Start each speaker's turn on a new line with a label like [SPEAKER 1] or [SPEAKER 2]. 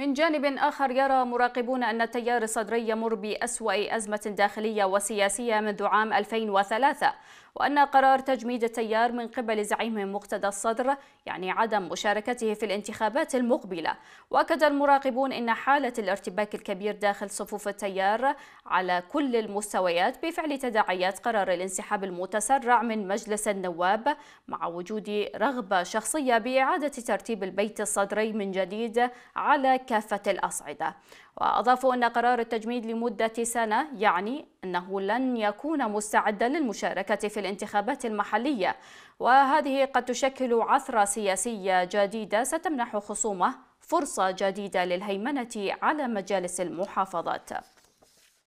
[SPEAKER 1] من جانب آخر يرى مراقبون أن التيار الصدري يمر بأسوأ أزمة داخلية وسياسية منذ عام 2003 وأن قرار تجميد التيار من قبل زعيم مقتدى الصدر يعني عدم مشاركته في الانتخابات المقبلة وأكد المراقبون أن حالة الارتباك الكبير داخل صفوف التيار على كل المستويات بفعل تداعيات قرار الانسحاب المتسرع من مجلس النواب مع وجود رغبة شخصية بإعادة ترتيب البيت الصدري من جديد على كافة الأصعدة وأضافوا أن قرار التجميد لمدة سنة يعني أنه لن يكون مستعدا للمشاركة في الانتخابات المحلية وهذه قد تشكل عثرة سياسية جديدة ستمنح خصومه فرصة جديدة للهيمنة على مجالس المحافظات